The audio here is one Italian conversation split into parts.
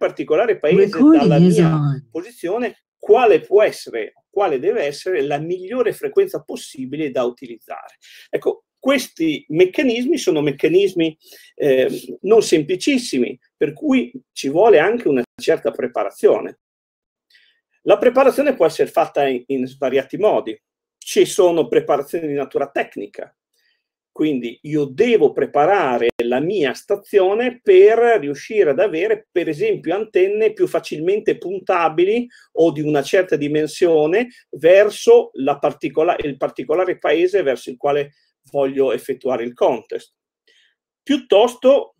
particolare paese dalla mia esatto. posizione quale può essere, quale deve essere la migliore frequenza possibile da utilizzare. Ecco, questi meccanismi sono meccanismi eh, non semplicissimi, per cui ci vuole anche una certa preparazione. La preparazione può essere fatta in, in svariati modi. Ci sono preparazioni di natura tecnica, quindi io devo preparare la mia stazione per riuscire ad avere, per esempio, antenne più facilmente puntabili o di una certa dimensione verso particola- il particolare paese verso il quale voglio effettuare il contest. Piuttosto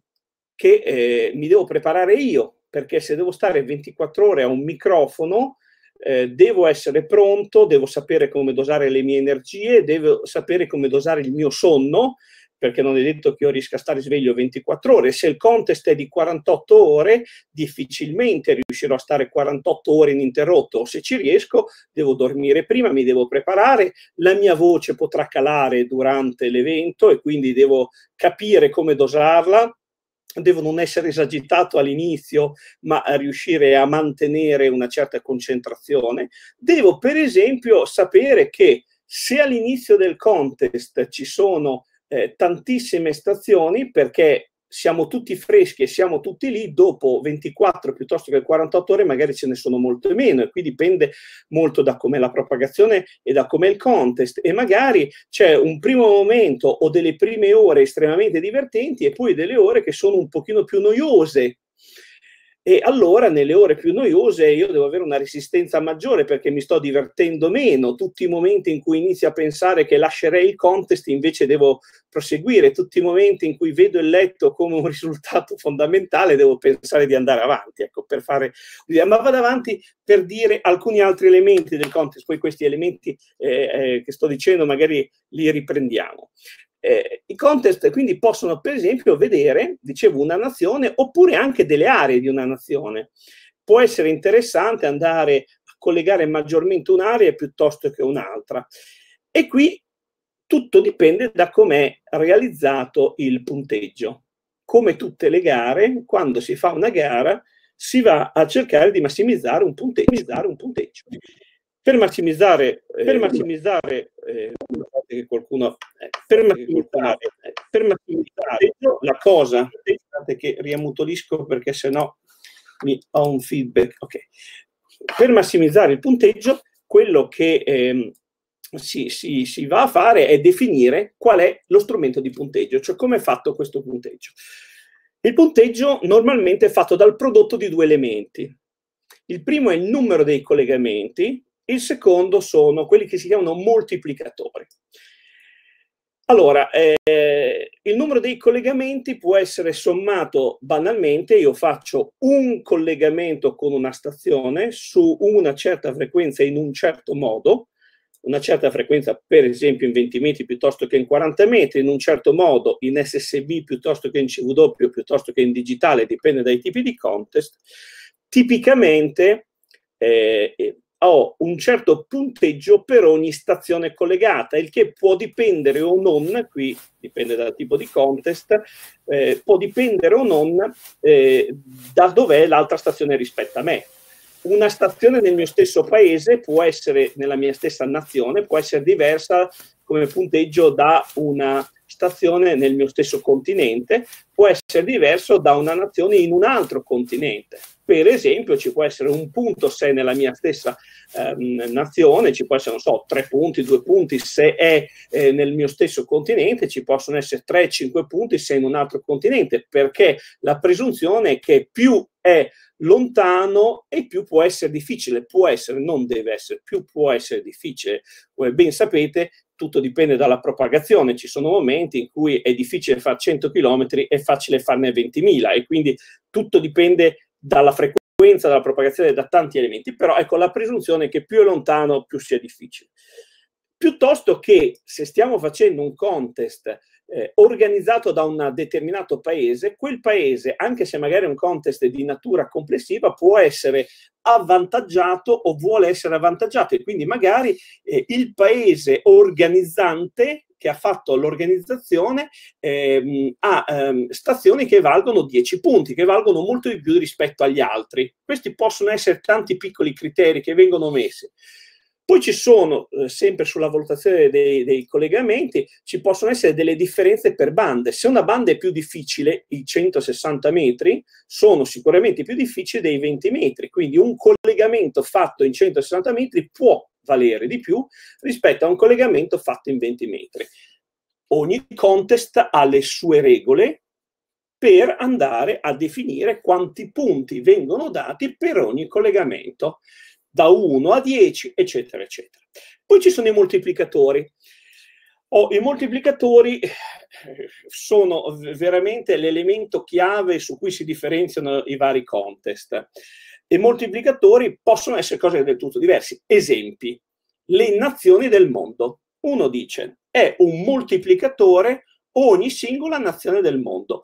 che eh, mi devo preparare io, perché se devo stare 24 ore a un microfono, eh, devo essere pronto, devo sapere come dosare le mie energie, devo sapere come dosare il mio sonno, perché non è detto che io riesca a stare sveglio 24 ore. Se il contest è di 48 ore, difficilmente riuscirò a stare 48 ore ininterrotto. Se ci riesco, devo dormire prima, mi devo preparare, la mia voce potrà calare durante l'evento e quindi devo capire come dosarla devo non essere esagitato all'inizio, ma a eh, riuscire a mantenere una certa concentrazione. Devo, per esempio, sapere che se all'inizio del contest ci sono eh, tantissime stazioni, perché siamo tutti freschi e siamo tutti lì, dopo 24 piuttosto che 48 ore magari ce ne sono molto meno e qui dipende molto da com'è la propagazione e da com'è il contest e magari c'è un primo momento o delle prime ore estremamente divertenti e poi delle ore che sono un pochino più noiose e allora nelle ore più noiose io devo avere una resistenza maggiore perché mi sto divertendo meno. Tutti i momenti in cui inizio a pensare che lascerei il contest invece devo proseguire. Tutti i momenti in cui vedo il letto come un risultato fondamentale devo pensare di andare avanti. Ecco, per fare... Eh, ma vado avanti per dire alcuni altri elementi del contest, poi questi elementi eh, eh, che sto dicendo magari li riprendiamo eh, I contest quindi possono per esempio vedere, dicevo, una nazione oppure anche delle aree di una nazione. Può essere interessante andare a collegare maggiormente un'area piuttosto che un'altra. E qui tutto dipende da com'è realizzato il punteggio. Come tutte le gare, quando si fa una gara si va a cercare di massimizzare un punteggio. Un punteggio per massimizzare, eh, per massimizzare eh, eh, eh che qualcuno, per massimizzare, per massimizzare la cosa, che riammutolisco perché sennò mi ho un feedback. Okay. Per massimizzare il punteggio, quello che ehm, si, si, si, va a fare è definire qual è lo strumento di punteggio, cioè come è fatto questo punteggio. Il punteggio normalmente è fatto dal prodotto di due elementi. Il primo è il numero dei collegamenti, il secondo sono quelli che si chiamano moltiplicatori. Allora, eh, il numero dei collegamenti può essere sommato banalmente, io faccio un collegamento con una stazione su una certa frequenza in un certo modo, una certa frequenza per esempio in 20 metri piuttosto che in 40 metri, in un certo modo in SSB piuttosto che in CW piuttosto che in digitale, dipende dai tipi di contest, tipicamente eh, ho un certo punteggio per ogni stazione collegata, il che può dipendere o non, qui dipende dal tipo di contest, eh, può dipendere o non eh, da dov'è l'altra stazione rispetto a me. Una stazione nel mio stesso paese può essere, nella mia stessa nazione, può essere diversa come punteggio da una stazione nel mio stesso continente può essere diverso da una nazione in un altro continente. Per esempio, ci può essere un punto se nella mia stessa ehm, nazione, ci può essere, non so, tre punti, due punti se è eh, nel mio stesso continente, ci possono essere tre, cinque punti se in un altro continente, perché la presunzione è che più è lontano e più può essere difficile, può essere, non deve essere, più può essere difficile. Come ben sapete, tutto dipende dalla propagazione, ci sono momenti in cui è difficile fare 100 km, è facile farne 20.000 e quindi tutto dipende dalla frequenza, dalla propagazione, da tanti elementi, però ecco la presunzione è che più è lontano più sia difficile. Piuttosto che se stiamo facendo un contest eh, organizzato da un determinato paese, quel paese, anche se magari è un contest di natura complessiva, può essere avvantaggiato o vuole essere avvantaggiato e quindi magari eh, il paese organizzante che ha fatto l'organizzazione ehm, ha ehm, stazioni che valgono 10 punti, che valgono molto di più rispetto agli altri. Questi possono essere tanti piccoli criteri che vengono messi. Poi ci sono, eh, sempre sulla valutazione dei, dei, collegamenti, ci possono essere delle differenze per bande. Se una banda è più difficile, i 160 metri sono sicuramente più difficili dei 20 metri, quindi un collegamento fatto in 160 metri può valere di più rispetto a un collegamento fatto in 20 metri. Ogni contest ha le sue regole per andare a definire quanti punti vengono dati per ogni collegamento da 1 a 10, eccetera, eccetera. Poi ci sono i moltiplicatori. Oh, I moltiplicatori eh, sono veramente l'elemento chiave su cui si differenziano i vari contest. I moltiplicatori possono essere cose del tutto diverse. Esempi, le nazioni del mondo. Uno dice, è un moltiplicatore ogni singola nazione del mondo.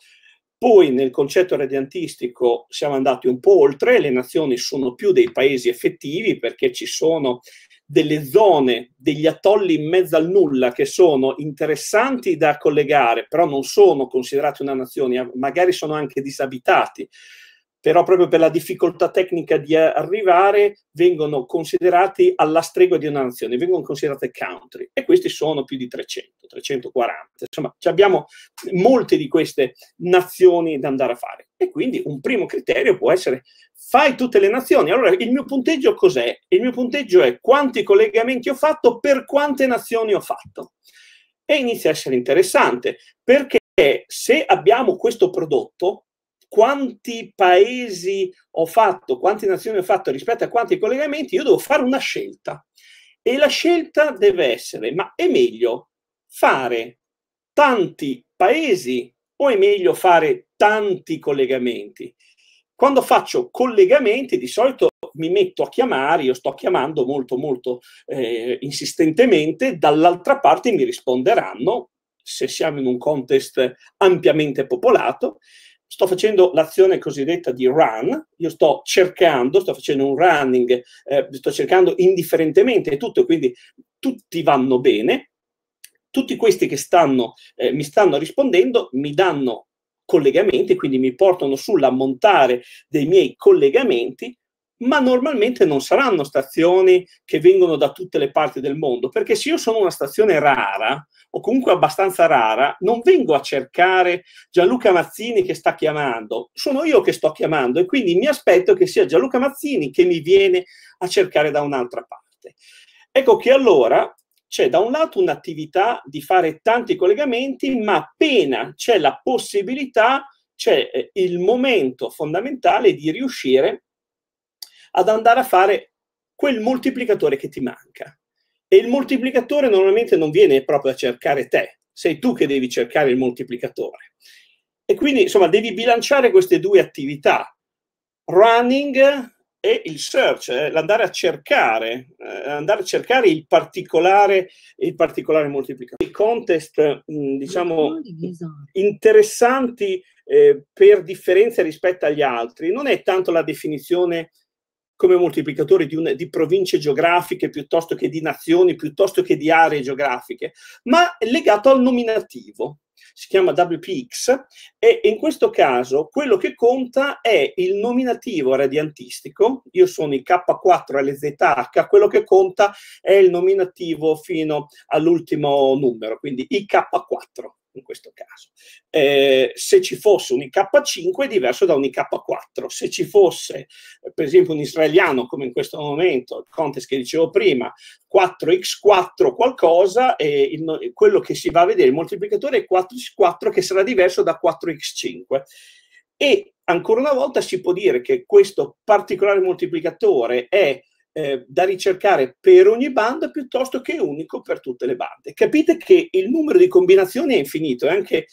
Poi nel concetto radiantistico siamo andati un po' oltre, le nazioni sono più dei paesi effettivi perché ci sono delle zone, degli atolli in mezzo al nulla che sono interessanti da collegare, però non sono considerati una nazione, magari sono anche disabitati però proprio per la difficoltà tecnica di arrivare vengono considerati alla stregua di una nazione, vengono considerate country e questi sono più di 300, 340, insomma abbiamo molte di queste nazioni da andare a fare e quindi un primo criterio può essere fai tutte le nazioni, allora il mio punteggio cos'è? Il mio punteggio è quanti collegamenti ho fatto per quante nazioni ho fatto e inizia a essere interessante perché se abbiamo questo prodotto quanti paesi ho fatto, quante nazioni ho fatto rispetto a quanti collegamenti, io devo fare una scelta. E la scelta deve essere, ma è meglio fare tanti paesi o è meglio fare tanti collegamenti? Quando faccio collegamenti di solito mi metto a chiamare, io sto chiamando molto molto eh, insistentemente, dall'altra parte mi risponderanno, se siamo in un contest ampiamente popolato, sto facendo l'azione cosiddetta di run, io sto cercando, sto facendo un running, eh, sto cercando indifferentemente tutto, quindi tutti vanno bene, tutti questi che stanno, eh, mi stanno rispondendo mi danno collegamenti, quindi mi portano sull'ammontare dei miei collegamenti, ma normalmente non saranno stazioni che vengono da tutte le parti del mondo, perché se io sono una stazione rara, o comunque abbastanza rara, non vengo a cercare Gianluca Mazzini che sta chiamando, sono io che sto chiamando e quindi mi aspetto che sia Gianluca Mazzini che mi viene a cercare da un'altra parte. Ecco che allora c'è da un lato un'attività di fare tanti collegamenti, ma appena c'è la possibilità, c'è eh, il momento fondamentale di riuscire ad andare a fare quel moltiplicatore che ti manca. E il moltiplicatore normalmente non viene proprio a cercare te, sei tu che devi cercare il moltiplicatore. E quindi, insomma, devi bilanciare queste due attività, running e il search, eh, l'andare a cercare, eh, andare a cercare il particolare, il particolare moltiplicatore. I contest, mh, mm, diciamo, interessanti eh, per differenza rispetto agli altri non è tanto la definizione come moltiplicatore di, un, di, province geografiche piuttosto che di nazioni, piuttosto che di aree geografiche, ma legato al nominativo. Si chiama WPX e in questo caso quello che conta è il nominativo radiantistico. Io sono il K4LZH, quello che conta è il nominativo fino all'ultimo numero, quindi ik 4 in questo caso. Eh, se ci fosse un IK5 è diverso da un IK4, se ci fosse eh, per esempio un israeliano come in questo momento, il contest che dicevo prima, 4x4 qualcosa, e il, quello che si va a vedere, il moltiplicatore è 4x4 che sarà diverso da 4x5. E ancora una volta si può dire che questo particolare moltiplicatore è eh, da ricercare per ogni banda piuttosto che unico per tutte le bande. Capite che il numero di combinazioni è infinito e anche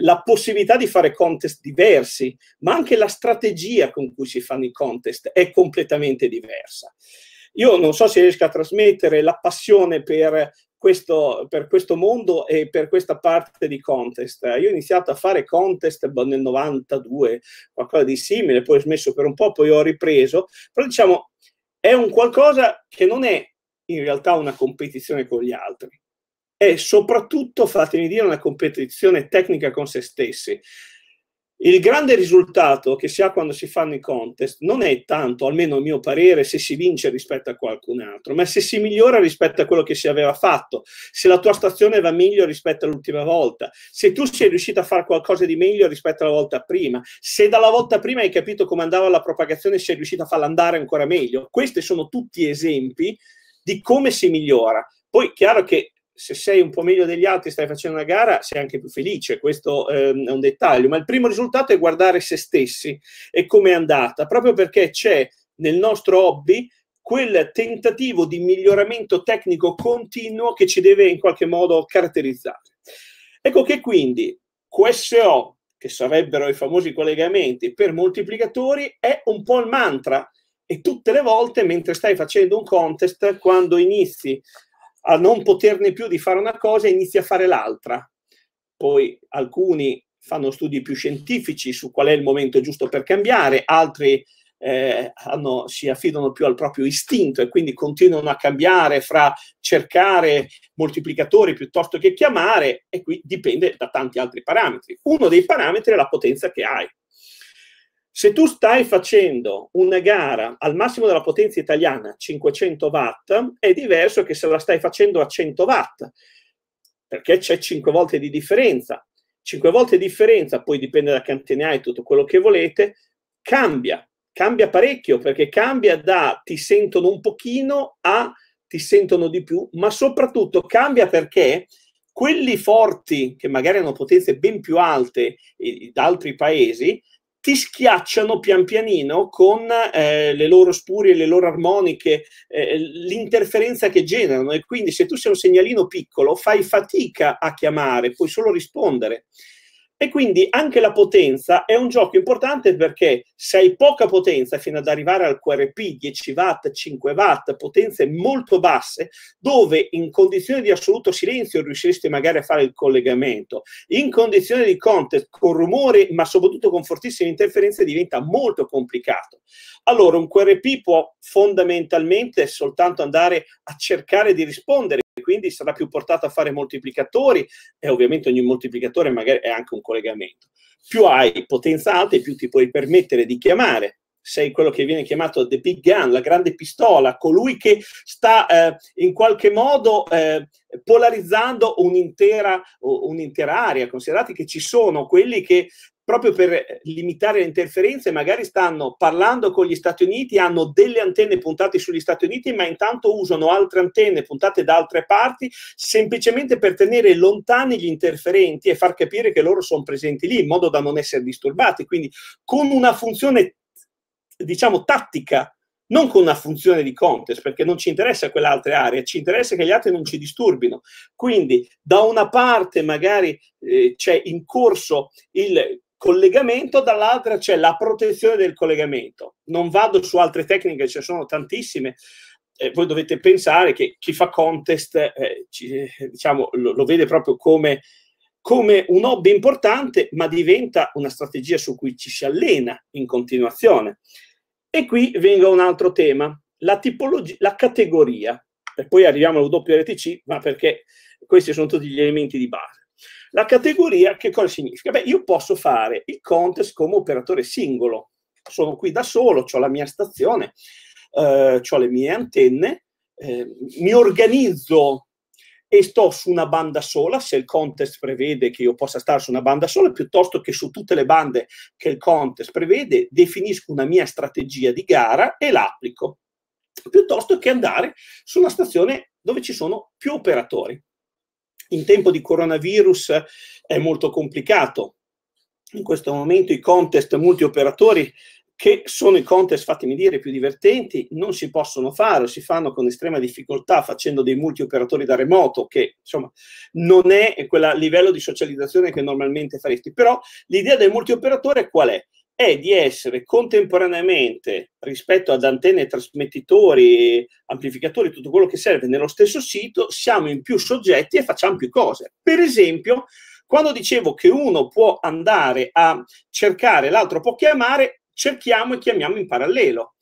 la possibilità di fare contest diversi, ma anche la strategia con cui si fanno i contest è completamente diversa. Io non so se riesco a trasmettere la passione per questo, per questo mondo e per questa parte di contest. Io ho iniziato a fare contest boh, nel 92, qualcosa di simile, poi ho smesso per un po', poi ho ripreso, però diciamo è un qualcosa che non è in realtà una competizione con gli altri, è soprattutto, fatemi dire, una competizione tecnica con se stessi. Il grande risultato che si ha quando si fanno i contest non è tanto, almeno a mio parere, se si vince rispetto a qualcun altro, ma se si migliora rispetto a quello che si aveva fatto, se la tua stazione va meglio rispetto all'ultima volta, se tu sei riuscito a fare qualcosa di meglio rispetto alla volta prima, se dalla volta prima hai capito come andava la propagazione e sei riuscito a farla andare ancora meglio. Questi sono tutti esempi di come si migliora. Poi è chiaro che se sei un po' meglio degli altri, stai facendo una gara, sei anche più felice, questo ehm, è un dettaglio, ma il primo risultato è guardare se stessi e come è andata, proprio perché c'è nel nostro hobby quel tentativo di miglioramento tecnico continuo che ci deve in qualche modo caratterizzare. Ecco che quindi QSO, che sarebbero i famosi collegamenti per moltiplicatori, è un po' il mantra e tutte le volte mentre stai facendo un contest, quando inizi a non poterne più di fare una cosa e inizia a fare l'altra. Poi alcuni fanno studi più scientifici su qual è il momento giusto per cambiare, altri eh, hanno, si affidano più al proprio istinto e quindi continuano a cambiare fra cercare moltiplicatori piuttosto che chiamare e qui dipende da tanti altri parametri. Uno dei parametri è la potenza che hai. Se tu stai facendo una gara al massimo della potenza italiana 500 watt, è diverso che se la stai facendo a 100 watt, perché c'è 5 volte di differenza. 5 volte di differenza, poi dipende da che ne hai, tutto quello che volete, cambia, cambia parecchio, perché cambia da ti sentono un pochino a ti sentono di più, ma soprattutto cambia perché quelli forti, che magari hanno potenze ben più alte eh, da altri paesi, ti schiacciano pian pianino con eh, le loro spurie, le loro armoniche, eh, eh, l'interferenza che generano e quindi se tu sei un segnalino piccolo fai fatica a chiamare, puoi solo rispondere. E quindi anche la potenza è un gioco importante perché se hai poca potenza fino ad arrivare al QRP 10 watt, 5 watt, potenze molto basse, dove in condizioni di assoluto silenzio riusciresti magari a fare il collegamento, in condizioni di contest con rumore ma soprattutto con fortissime interferenze diventa molto complicato. Allora un QRP può fondamentalmente soltanto andare a cercare di rispondere quindi sarà più portato a fare moltiplicatori e ovviamente ogni moltiplicatore magari è anche un collegamento. Più hai potenza alta più ti puoi permettere di chiamare sei quello che viene chiamato the big gun, la grande pistola, colui che sta eh, in qualche modo eh, polarizzando un'intera, un'intera area. Considerate che ci sono quelli che proprio per limitare le interferenze, magari stanno parlando con gli Stati Uniti, hanno delle antenne puntate sugli Stati Uniti, ma intanto usano altre antenne puntate da altre parti, semplicemente per tenere lontani gli interferenti e far capire che loro sono presenti lì, in modo da non essere disturbati. Quindi con una funzione, diciamo, tattica non con una funzione di contest, perché non ci interessa quell'altra aree, ci interessa che gli altri non ci disturbino. Quindi, da una parte, magari eh, c'è in corso il collegamento, dall'altra c'è la protezione del collegamento. Non vado su altre tecniche, ce ne sono tantissime. Eh, voi dovete pensare che chi fa contest eh, ci, diciamo, lo, lo, vede proprio come, come un hobby importante, ma diventa una strategia su cui ci si allena in continuazione. E qui vengo a un altro tema, la tipologia, la categoria. E poi arriviamo al WRTC, ma perché questi sono tutti gli elementi di base. La categoria che cosa significa? Beh, io posso fare il contest come operatore singolo, sono qui da solo, ho la mia stazione, eh, ho le mie antenne, eh, mi organizzo e sto su una banda sola, se il contest prevede che io possa stare su una banda sola, piuttosto che su tutte le bande che il contest prevede, definisco una mia strategia di gara e l'applico, piuttosto che andare su una stazione dove ci sono più operatori in tempo di coronavirus è molto complicato. In questo momento i contest multioperatori, che sono i contest, fatemi dire, più divertenti, non si possono fare, si fanno con estrema difficoltà facendo dei multioperatori da remoto, che insomma non è quel livello di socializzazione che normalmente faresti. Però l'idea del multioperatore qual è? è di essere contemporaneamente rispetto ad antenne, trasmettitori, amplificatori, tutto quello che serve nello stesso sito, siamo in più soggetti e facciamo più cose. Per esempio, quando dicevo che uno può andare a cercare, l'altro può chiamare, cerchiamo e chiamiamo in parallelo.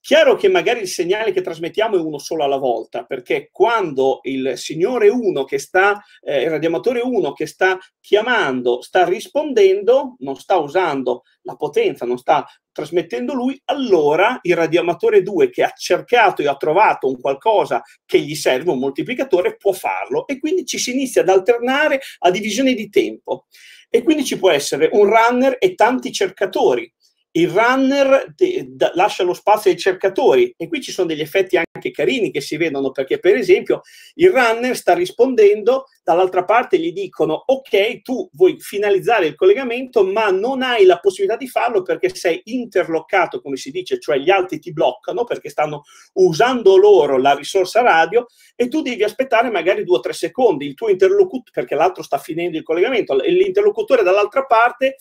Chiaro che magari il segnale che trasmettiamo è uno solo alla volta, perché quando il signore 1 che sta, eh, il radiamatore 1 che sta chiamando, sta rispondendo, non sta usando la potenza, non sta trasmettendo lui, allora il radiamatore 2 che ha cercato e ha trovato un qualcosa che gli serve, un moltiplicatore, può farlo e quindi ci si inizia ad alternare a divisione di tempo. E quindi ci può essere un runner e tanti cercatori il runner te, da, lascia lo spazio ai cercatori e qui ci sono degli effetti anche carini che si vedono perché per esempio il runner sta rispondendo, dall'altra parte gli dicono ok tu vuoi finalizzare il collegamento ma non hai la possibilità di farlo perché sei interloccato come si dice, cioè gli altri ti bloccano perché stanno usando loro la risorsa radio e tu devi aspettare magari due o tre secondi il tuo interlocutore perché l'altro sta finendo il collegamento e l'interlocutore dall'altra parte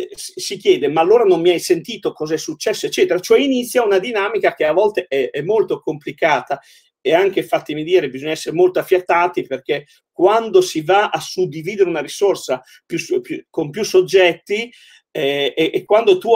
eh, si chiede ma allora non mi hai sentito cosa è successo eccetera cioè inizia una dinamica che a volte è, è molto complicata e anche fatemi dire bisogna essere molto affiatati perché quando si va a suddividere una risorsa più, più, con più soggetti eh, e, e quando tu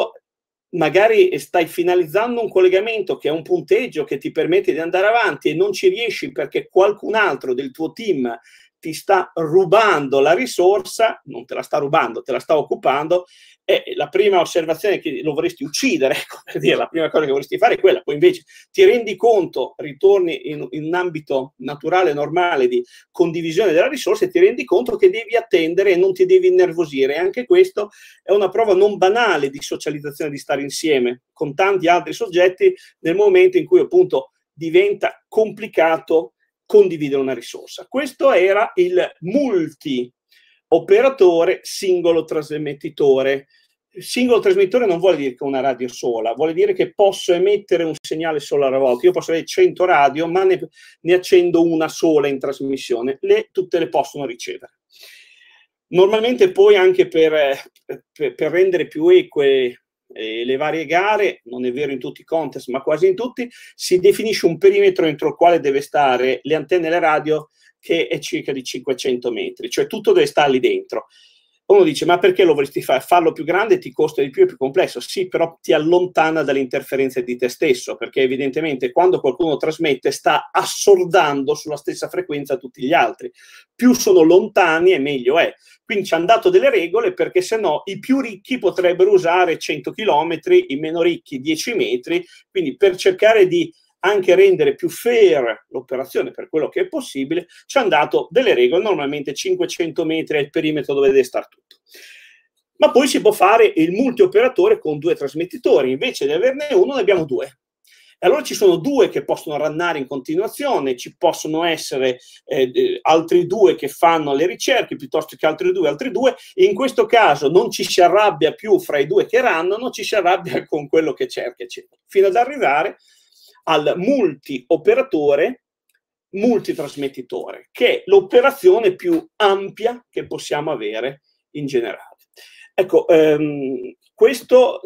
magari stai finalizzando un collegamento che è un punteggio che ti permette di andare avanti e non ci riesci perché qualcun altro del tuo team ti sta rubando la risorsa, non te la sta rubando, te la sta occupando, e la prima osservazione che lo vorresti uccidere, ecco, per dire, la prima cosa che vorresti fare è quella, poi invece ti rendi conto, ritorni in, in un ambito naturale, normale di condivisione della risorsa e ti rendi conto che devi attendere e non ti devi innervosire. E anche questo è una prova non banale di socializzazione, di stare insieme con tanti altri soggetti nel momento in cui appunto diventa complicato condividere una risorsa. Questo era il multi-operatore singolo trasmettitore. singolo trasmettitore non vuol dire che una radio sola, vuol dire che posso emettere un segnale solo alla volta. Io posso avere 100 radio, ma ne, ne accendo una sola in trasmissione. Le, tutte le possono ricevere. Normalmente poi anche per, eh, per, per rendere più eque eh, le varie gare, non è vero in tutti i contest, ma quasi in tutti, si definisce un perimetro entro il quale deve stare le antenne e la radio che è circa di 500 metri, cioè tutto deve stare lì dentro. Uno dice, ma perché lo vorresti fare? Farlo più grande ti costa di più, è più complesso. Sì, però ti allontana dalle interferenze di te stesso, perché evidentemente quando qualcuno trasmette sta assordando sulla stessa frequenza tutti gli altri. Più sono lontani e meglio è. Quindi ci hanno dato delle regole perché se no i più ricchi potrebbero usare 100 km, i meno ricchi 10 metri, quindi per cercare di anche rendere più fair l'operazione per quello che è possibile, ci hanno dato delle regole, normalmente 500 metri è il perimetro dove deve stare tutto. Ma poi si può fare il multioperatore con due trasmettitori, invece di averne uno ne abbiamo due. E allora ci sono due che possono rannare in continuazione, ci possono essere eh, altri due che fanno le ricerche piuttosto che altri due, altri due. In questo caso non ci si arrabbia più fra i due che rannano, ci si arrabbia con quello che cerca, eccetera. Fino ad arrivare al multi-operatore, multitrasmettitore, che è l'operazione più ampia che possiamo avere in generale. Ecco, ehm, questo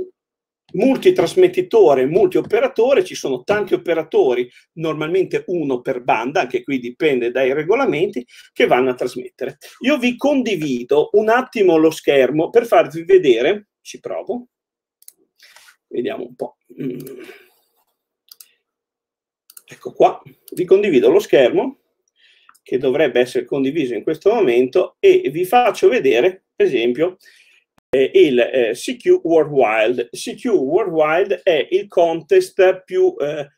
multitrasmettitore, multi-operatore, ci sono tanti operatori, normalmente uno per banda, anche qui dipende dai regolamenti, che vanno a trasmettere. Io vi condivido un attimo lo schermo per farvi vedere, ci provo, vediamo un po'. Mm. Ecco qua, vi condivido lo schermo che dovrebbe essere condiviso in questo momento e vi faccio vedere, per esempio, eh, il eh, CQ World Wild. CQ World Wild è il contest più eh,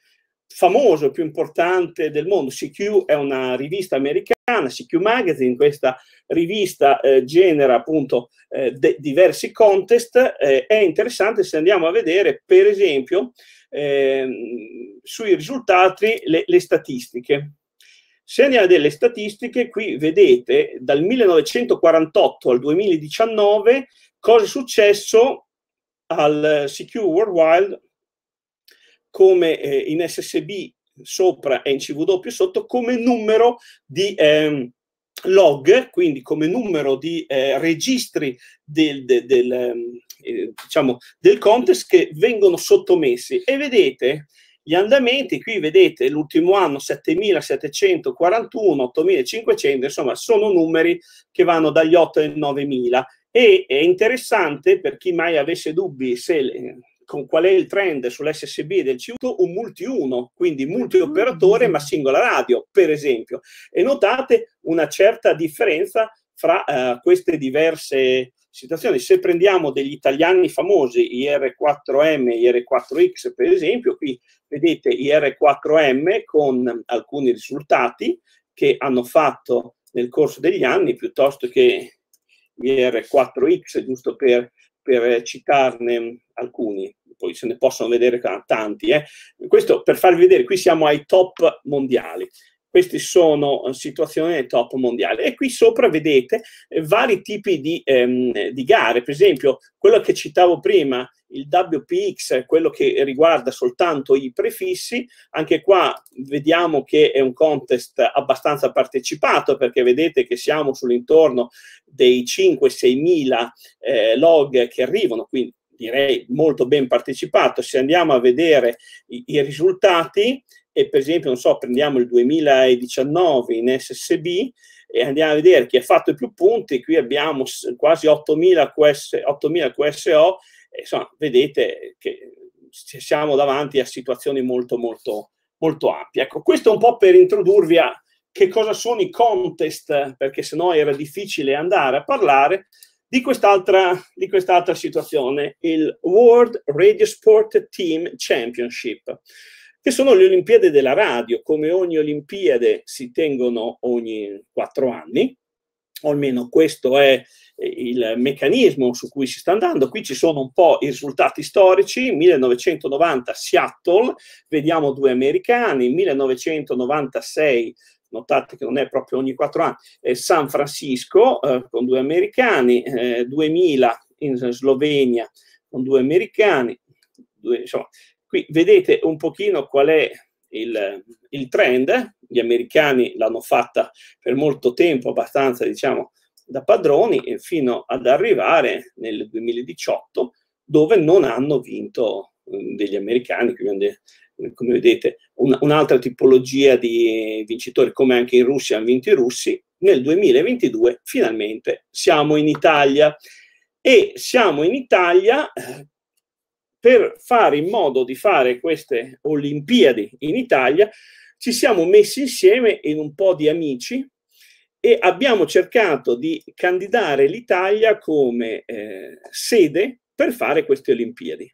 famoso, più importante del mondo. CQ è una rivista americana, CQ Magazine, questa rivista eh, genera appunto eh, diversi contest. Eh, è interessante se andiamo a vedere, per esempio, Ehm, sui risultati le, le statistiche. Se andiamo a delle statistiche, qui vedete dal 1948 al 2019 cosa è successo al CQ Worldwide come eh, in SSB sopra e in CW sotto come numero di eh, log, quindi come numero di eh, registri del, del, del ehm, eh, diciamo, del contest che vengono sottomessi e vedete gli andamenti, qui vedete l'ultimo anno 7741, 8500, insomma sono numeri che vanno dagli 8 ai 9000 e è interessante per chi mai avesse dubbi se eh, con qual è il trend sull'SSB del c un multi-1, quindi multi-operatore mm. ma singola radio, per esempio. E notate una certa differenza fra eh, queste diverse situazioni. Se prendiamo degli italiani famosi, IR4M, e IR4X per esempio, qui vedete IR4M con alcuni risultati che hanno fatto nel corso degli anni, piuttosto che IR4X, giusto per, per citarne alcuni, poi se ne possono vedere tanti. Eh. Questo per farvi vedere, qui siamo ai top mondiali. Queste sono eh, situazioni del top mondiale. E qui sopra vedete eh, vari tipi di, ehm, di gare, per esempio quello che citavo prima, il WPX, quello che riguarda soltanto i prefissi, anche qua vediamo che è un contest abbastanza partecipato perché vedete che siamo sull'intorno dei 5-6 mila eh, log che arrivano, quindi direi molto ben partecipato. Se andiamo a vedere i, i risultati, e per esempio, non so, prendiamo il 2019 in SSB e andiamo a vedere chi ha fatto i più punti, qui abbiamo quasi 8000, 8000 QSO, e, insomma, vedete che siamo davanti a situazioni molto, molto, molto ampie. Ecco, questo è un po' per introdurvi a che cosa sono i contest, perché sennò era difficile andare a parlare di quest'altra, di quest'altra situazione, il World Radio Sport Team Championship che sono le Olimpiadi della radio, come ogni Olimpiade si tengono ogni quattro anni, o almeno questo è eh, il meccanismo su cui si sta andando. Qui ci sono un po' i risultati storici, 1990 Seattle, vediamo due americani, 1996 notate che non è proprio ogni quattro anni, eh, San Francisco eh, con due americani, eh, 2000 in Slovenia con due americani, due, insomma, Qui vedete un pochino qual è il, il trend, gli americani l'hanno fatta per molto tempo, abbastanza diciamo da padroni, fino ad arrivare nel 2018 dove non hanno vinto mm, degli americani, come vedete un, un'altra tipologia di vincitori, come anche in Russia hanno vinto i russi, nel 2022 finalmente siamo in Italia e siamo in Italia eh, per fare in modo di fare queste Olimpiadi in Italia, ci siamo messi insieme in un po' di amici e abbiamo cercato di candidare l'Italia come eh, sede per fare queste Olimpiadi.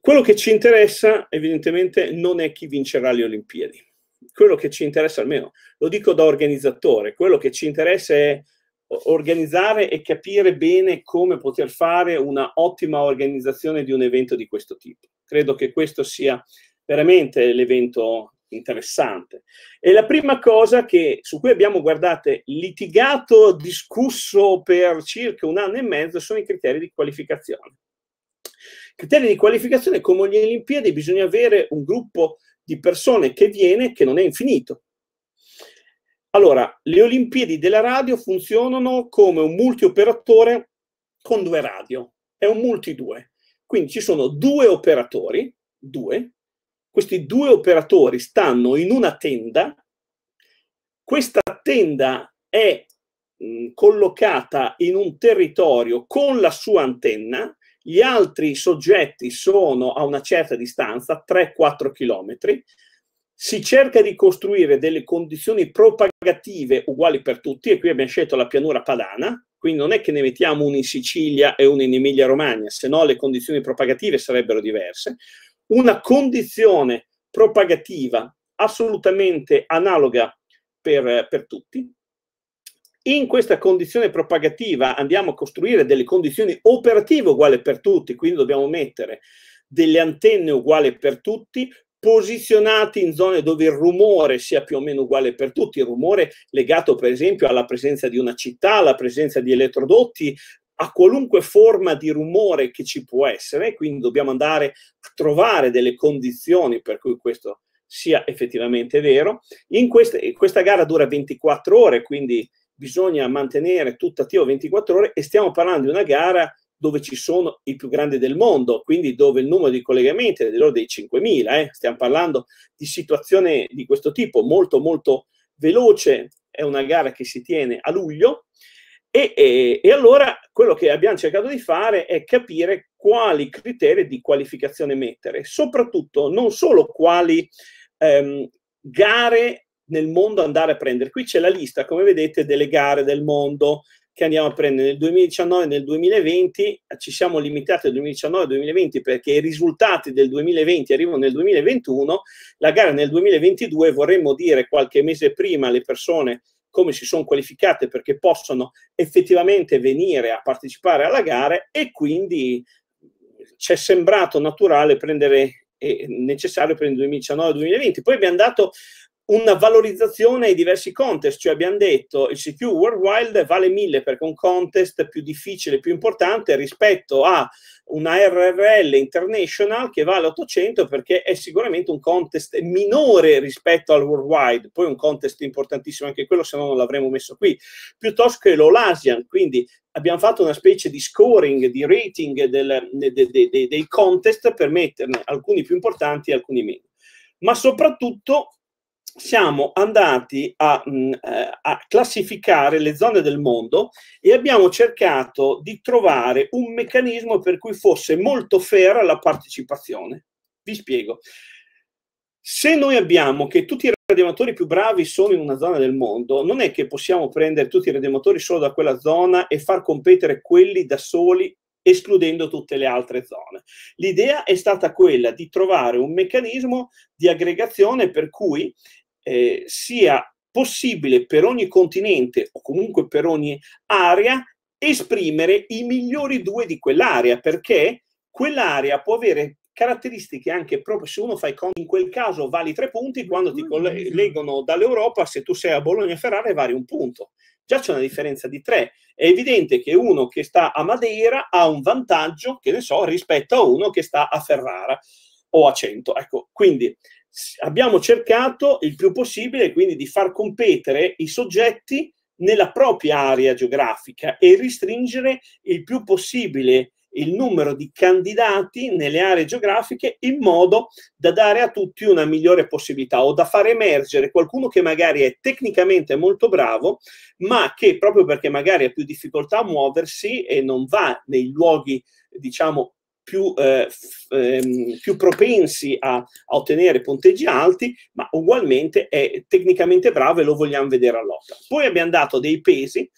Quello che ci interessa evidentemente non è chi vincerà le Olimpiadi. Quello che ci interessa almeno, lo dico da organizzatore, quello che ci interessa è organizzare e capire bene come poter fare una ottima organizzazione di un evento di questo tipo. Credo che questo sia veramente l'evento interessante. E la prima cosa che, su cui abbiamo, guardate, litigato, discusso per circa un anno e mezzo sono i criteri di qualificazione. Criteri di qualificazione, come le Olimpiadi, bisogna avere un gruppo di persone che viene che non è infinito, allora, le Olimpiadi della radio funzionano come un multioperatore con due radio, è un multi due. Quindi ci sono due operatori, due, questi due operatori stanno in una tenda, questa tenda è mh, mm, collocata in un territorio con la sua antenna, gli altri soggetti sono a una certa distanza, 3-4 chilometri, si cerca di costruire delle condizioni propagative uguali per tutti, e qui abbiamo scelto la pianura padana, quindi non è che ne mettiamo uno in Sicilia e uno in Emilia Romagna, se no le condizioni propagative sarebbero diverse, una condizione propagativa assolutamente analoga per, per tutti. In questa condizione propagativa andiamo a costruire delle condizioni operative uguali per tutti, quindi dobbiamo mettere delle antenne uguali per tutti, posizionati in zone dove il rumore sia più o meno uguale per tutti, il rumore legato per esempio alla presenza di una città, alla presenza di elettrodotti, a qualunque forma di rumore che ci può essere, quindi dobbiamo andare a trovare delle condizioni per cui questo sia effettivamente vero. In questa, questa gara dura 24 ore, quindi bisogna mantenere tutto attivo 24 ore e stiamo parlando di una gara dove ci sono i più grandi del mondo, quindi dove il numero di collegamenti è dell'ordine dei 5.000, eh? stiamo parlando di situazioni di questo tipo, molto molto veloce, è una gara che si tiene a luglio, e, e, e, allora quello che abbiamo cercato di fare è capire quali criteri di qualificazione mettere, soprattutto non solo quali ehm, gare nel mondo andare a prendere. Qui c'è la lista, come vedete, delle gare del mondo, che andiamo a prendere nel 2019 e nel 2020, ci siamo limitati al 2019-2020 e perché i risultati del 2020 arrivano nel 2021, la gara nel 2022 vorremmo dire qualche mese prima alle persone come si sono qualificate perché possono effettivamente venire a partecipare alla gara e quindi ci è sembrato naturale prendere e eh, necessario per il 2019-2020. Poi abbiamo dato una valorizzazione ai diversi contest, cioè abbiamo detto il CQ World Wild vale 1000 perché è un contest più difficile, più importante rispetto a una RRL International che vale 800 perché è sicuramente un contest minore rispetto al Worldwide, poi un contest importantissimo anche quello, se no non l'avremmo messo qui, piuttosto che l'Olasian, quindi abbiamo fatto una specie di scoring, di rating del, de, de, de, dei contest per metterne alcuni più importanti e alcuni meno. Ma soprattutto siamo andati a, mh, mm, eh, a, classificare le zone del mondo e abbiamo cercato di trovare un meccanismo per cui fosse molto fair la partecipazione. Vi spiego. Se noi abbiamo che tutti i radioamatori più bravi sono in una zona del mondo, non è che possiamo prendere tutti i radioamatori solo da quella zona e far competere quelli da soli escludendo tutte le altre zone. L'idea è stata quella di trovare un meccanismo di aggregazione per cui eh, sia possibile per ogni continente o comunque per ogni area esprimere i migliori due di quell'area perché quell'area può avere caratteristiche anche proprio se uno fa i conti in quel caso vali tre punti quando ti mm, collegano dall'Europa se tu sei a Bologna e Ferrara vari un punto già c'è una differenza di tre è evidente che uno che sta a Madeira ha un vantaggio che ne so rispetto a uno che sta a Ferrara o a 100 ecco quindi abbiamo cercato il più possibile quindi di far competere i soggetti nella propria area geografica e restringere il più possibile il numero di candidati nelle aree geografiche in modo da dare a tutti una migliore possibilità o da far emergere qualcuno che magari è tecnicamente molto bravo, ma che proprio perché magari ha più difficoltà a muoversi e non va nei luoghi, diciamo, più, eh, ehm, più propensi a, a, ottenere punteggi alti, ma ugualmente è tecnicamente bravo e lo vogliamo vedere all'opera. Poi abbiamo dato dei pesi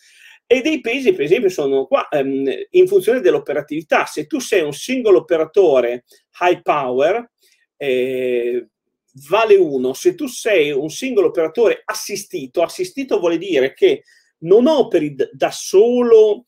e dei pesi, per esempio, sono qua ehm, in funzione dell'operatività. Se tu sei un singolo operatore high power, eh, vale 1. Se tu sei un singolo operatore assistito, assistito vuol dire che non operi da solo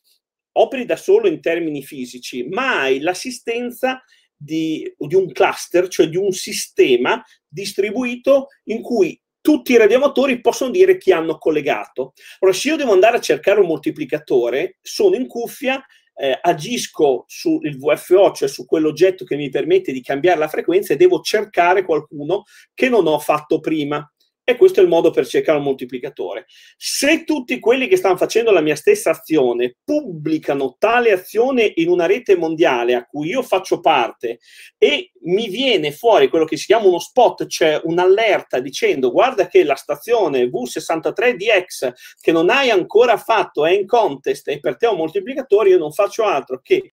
operi da solo in termini fisici, ma hai l'assistenza di, di un cluster, cioè di un sistema distribuito in cui tutti i radioamatori possono dire chi hanno collegato. Allora, se io devo andare a cercare un moltiplicatore, sono in cuffia, eh, agisco sul VFO, cioè su quell'oggetto che mi permette di cambiare la frequenza e devo cercare qualcuno che non ho fatto prima. E questo è il modo per cercare un moltiplicatore. Se tutti quelli che stanno facendo la mia stessa azione pubblicano tale azione in una rete mondiale a cui io faccio parte e mi viene fuori quello che si chiama uno spot, cioè un'allerta dicendo guarda che la stazione V63DX che non hai ancora fatto è in contest e per te è un moltiplicatore, io non faccio altro che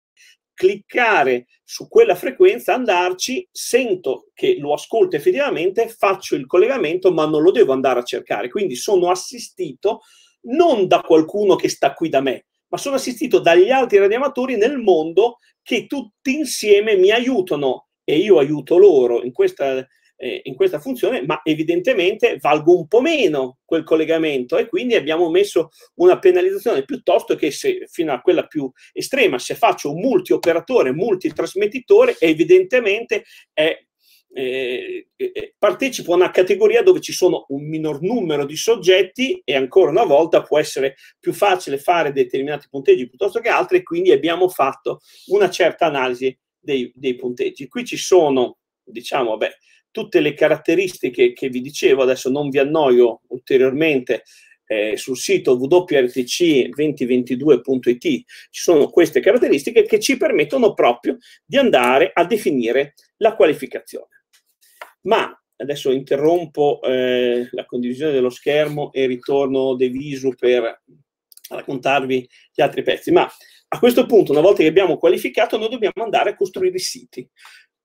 cliccare su quella frequenza, andarci, sento che lo ascolto effettivamente, faccio il collegamento, ma non lo devo andare a cercare. Quindi sono assistito non da qualcuno che sta qui da me, ma sono assistito dagli altri radioamatori nel mondo che tutti insieme mi aiutano e io aiuto loro in questa eh, in questa funzione, ma evidentemente valgo un po' meno quel collegamento e quindi abbiamo messo una penalizzazione piuttosto che se, fino a quella più estrema, se faccio un multioperatore, multitrasmettitore, evidentemente è eh, eh, eh, partecipo a una categoria dove ci sono un minor numero di soggetti e ancora una volta può essere più facile fare determinati punteggi piuttosto che altri, e quindi abbiamo fatto una certa analisi dei, dei punteggi. Qui ci sono, diciamo, beh, tutte le caratteristiche che vi dicevo, adesso non vi annoio ulteriormente, eh, sul sito www.rtc2022.it ci sono queste caratteristiche che ci permettono proprio di andare a definire la qualificazione. Ma adesso interrompo eh, la condivisione dello schermo e ritorno De Visu per raccontarvi gli altri pezzi, ma a questo punto, una volta che abbiamo qualificato, noi dobbiamo andare a costruire i siti.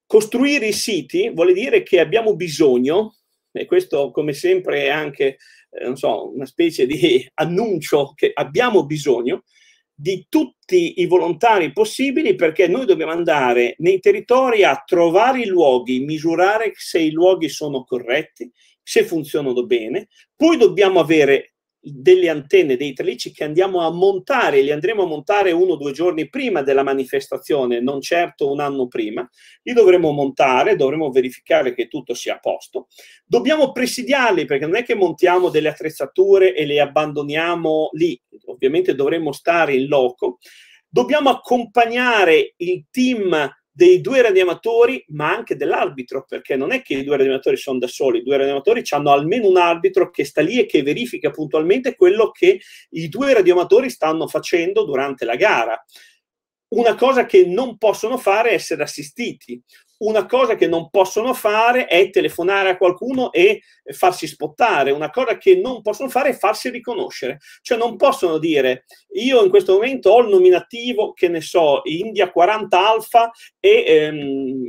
Costruire i siti vuol dire che abbiamo bisogno, e questo come sempre è anche eh, so, una specie di annuncio che abbiamo bisogno, di tutti i volontari possibili perché noi dobbiamo andare nei territori a trovare i luoghi, misurare se i luoghi sono corretti, se funzionano bene, poi dobbiamo avere delle antenne, dei tralicci che andiamo a montare, li andremo a montare uno o due giorni prima della manifestazione, non certo un anno prima, li dovremo montare, dovremo verificare che tutto sia a posto, dobbiamo presidiarli perché non è che montiamo delle attrezzature e le abbandoniamo lì, ovviamente dovremo stare in loco, dobbiamo accompagnare il team dei due reanimatori, ma anche dell'arbitro, perché non è che i due reanimatori sono da soli, i due reanimatori hanno almeno un arbitro che sta lì e che verifica puntualmente quello che i due reanimatori stanno facendo durante la gara. Una cosa che non possono fare è essere assistiti una cosa che non possono fare è telefonare a qualcuno e farsi spottare, una cosa che non possono fare è farsi riconoscere, cioè non possono dire io in questo momento ho il nominativo, che ne so, India 40 Alfa e... Ehm,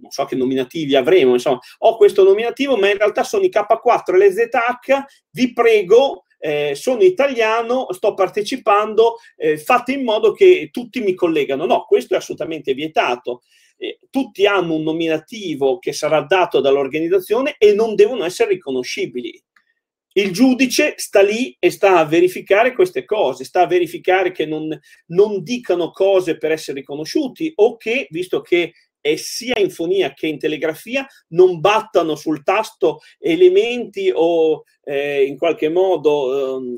non so che nominativi avremo, insomma, ho questo nominativo, ma in realtà sono i K4 e le ZH, vi prego, eh, sono italiano, sto partecipando, eh, fate in modo che tutti mi collegano. No, questo è assolutamente vietato tutti hanno un nominativo che sarà dato dall'organizzazione e non devono essere riconoscibili. Il giudice sta lì e sta a verificare queste cose, sta a verificare che non, non dicano cose per essere riconosciuti o che, visto che è sia in fonia che in telegrafia, non battano sul tasto elementi o eh, in qualche modo... Ehm,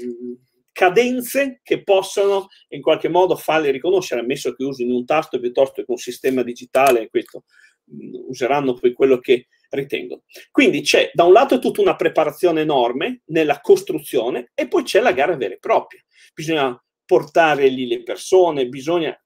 cadenze che possono in qualche modo farle riconoscere, ammesso che usino un tasto piuttosto che un sistema digitale, questo mm, useranno poi quello che ritengono. Quindi c'è da un lato tutta una preparazione enorme nella costruzione e poi c'è la gara vera e propria. Bisogna portare lì le persone, bisogna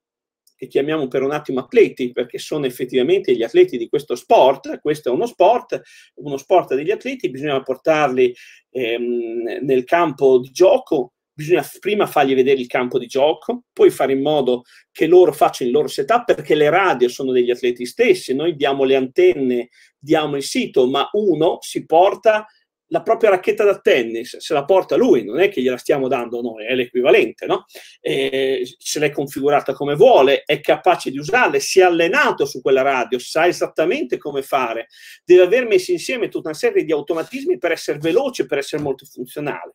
che chiamiamo per un attimo atleti, perché sono effettivamente gli atleti di questo sport, questo è uno sport, uno sport degli atleti, bisogna portarli ehm, nel campo di gioco, bisogna prima fargli vedere il campo di gioco, poi fare in modo che loro facciano il loro setup perché le radio sono degli atleti stessi, noi diamo le antenne, diamo il sito, ma uno si porta la propria racchetta da tennis, se la porta lui, non è che gliela stiamo dando noi, è l'equivalente, no? E se l'è configurata come vuole, è capace di usarla, si è allenato su quella radio, sa esattamente come fare, deve aver messo insieme tutta una serie di automatismi per essere veloce, per essere molto funzionale.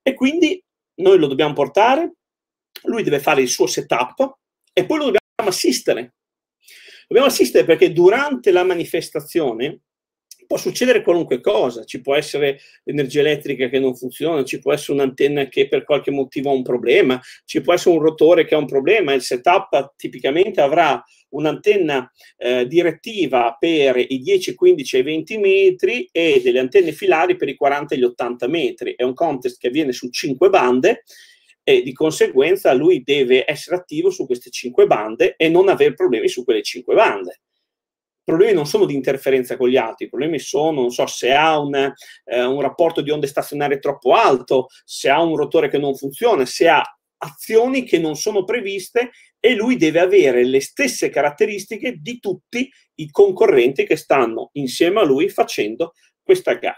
E quindi noi lo dobbiamo portare, lui deve fare il suo setup e poi lo dobbiamo assistere. Dobbiamo assistere perché durante la manifestazione può succedere qualunque cosa, ci può essere energia elettrica che non funziona, ci può essere un'antenna che per qualche motivo ha un problema, ci può essere un rotore che ha un problema, il setup tipicamente avrà un'antenna eh, direttiva per i 10, 15 e 20 metri e delle antenne filari per i 40 e gli 80 metri. È un contest che avviene su 5 bande e di conseguenza lui deve essere attivo su queste 5 bande e non avere problemi su quelle 5 bande problemi non sono di interferenza con gli altri, i problemi sono, non so, se ha un, eh, un rapporto di onde stazionarie troppo alto, se ha un rotore che non funziona, se ha azioni che non sono previste e lui deve avere le stesse caratteristiche di tutti i concorrenti che stanno insieme a lui facendo questa gara.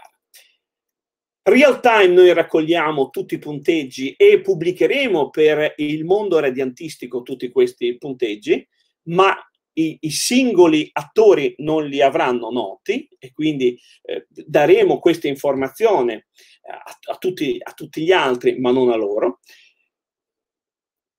Real time noi raccogliamo tutti i punteggi e pubblicheremo per il mondo radiantistico tutti questi punteggi, ma i, i, singoli attori non li avranno noti e quindi eh, daremo questa informazione eh, a, a, tutti, a, tutti, gli altri, ma non a loro.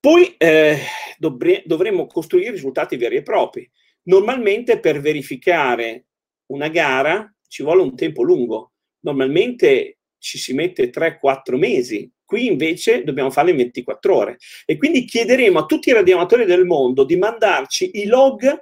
Poi eh, dovremo, dovremo costruire risultati veri e propri. Normalmente per verificare una gara ci vuole un tempo lungo, normalmente ci si mette 3-4 mesi Qui invece dobbiamo farlo in 24 ore. E quindi chiederemo a tutti i radioamatori del mondo di mandarci i log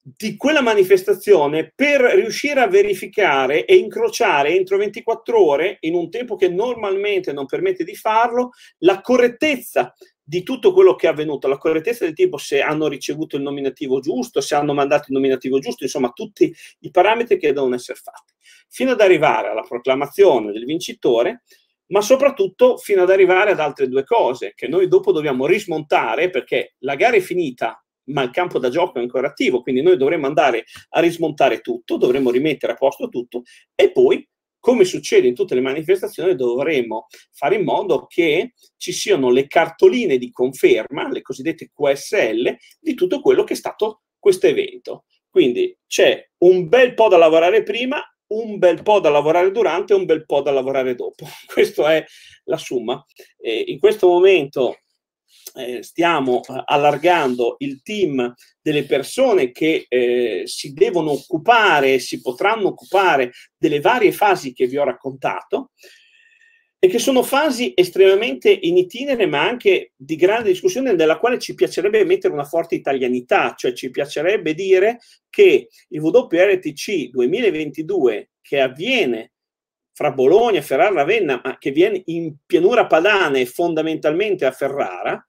di quella manifestazione per riuscire a verificare e incrociare entro 24 ore, in un tempo che normalmente non permette di farlo, la correttezza di tutto quello che è avvenuto, la correttezza del tipo se hanno ricevuto il nominativo giusto, se hanno mandato il nominativo giusto, insomma tutti i parametri che devono essere fatti, fino ad arrivare alla proclamazione del vincitore ma soprattutto fino ad arrivare ad altre due cose che noi dopo dobbiamo rismontare perché la gara è finita, ma il campo da gioco è ancora attivo, quindi noi dovremmo andare a rismontare tutto, dovremmo rimettere a posto tutto e poi, come succede in tutte le manifestazioni, dovremmo fare in modo che ci siano le cartoline di conferma, le cosiddette QSL, di tutto quello che è stato questo evento. Quindi c'è un bel po' da lavorare prima un bel po' da lavorare durante e un bel po' da lavorare dopo. Questa è la somma. Eh, in questo momento eh, stiamo eh, allargando il team delle persone che eh, si devono occupare, si potranno occupare delle varie fasi che vi ho raccontato e che sono fasi estremamente in itinere, ma anche di grande discussione, nella quale ci piacerebbe mettere una forte italianità, cioè ci piacerebbe dire che il WRTC 2022 che avviene fra Bologna, Ferrara, Ravenna, ma che viene in pianura padana e fondamentalmente a Ferrara,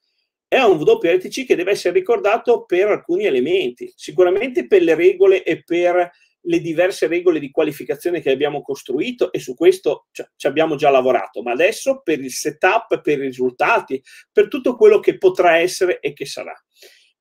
è un WRTC che deve essere ricordato per alcuni elementi, sicuramente per le regole e per le diverse regole di qualificazione che abbiamo costruito e su questo ci abbiamo già lavorato, ma adesso per il setup, per i risultati, per tutto quello che potrà essere e che sarà.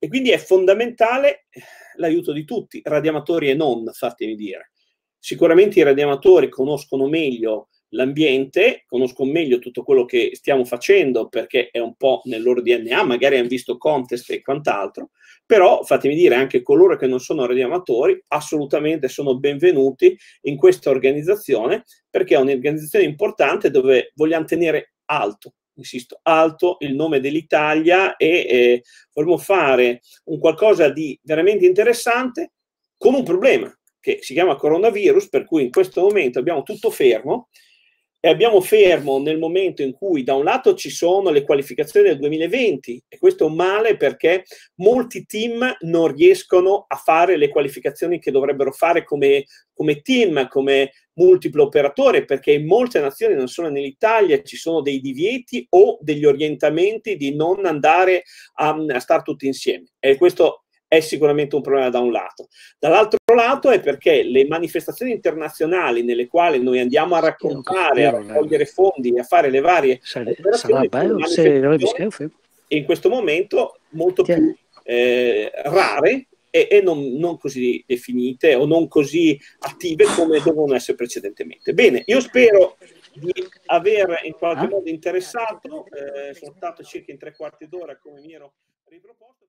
E quindi è fondamentale eh, l'aiuto di tutti, radiamatori e non, fatemi dire. Sicuramente i radiamatori conoscono meglio l'ambiente, conosco meglio tutto quello che stiamo facendo perché è un po' nel loro DNA, magari hanno visto contest e quant'altro, però fatemi dire anche coloro che non sono radioamatori assolutamente sono benvenuti in questa organizzazione perché è un'organizzazione importante dove vogliamo tenere alto insisto, alto il nome dell'Italia e eh, vogliamo fare un qualcosa di veramente interessante con un problema che si chiama coronavirus, per cui in questo momento abbiamo tutto fermo e abbiamo fermo nel momento in cui da un lato ci sono le qualificazioni del 2020 e questo è un male perché molti team non riescono a fare le qualificazioni che dovrebbero fare come, come team, come multiplo operatore, perché in molte nazioni, non solo nell'Italia, ci sono dei divieti o degli orientamenti di non andare a, a stare tutti insieme. E questo è sicuramente un problema da un lato. Dall'altro lato è perché le manifestazioni internazionali nelle quali noi andiamo a raccontare, a raccogliere fondi, a fare le varie Sare, in questo momento molto più eh, rare e, e non, non, così definite o non così attive come dovevano essere precedentemente. Bene, io spero di aver in qualche ah. modo interessato, eh, sono circa in tre quarti d'ora come mi ero riproposto.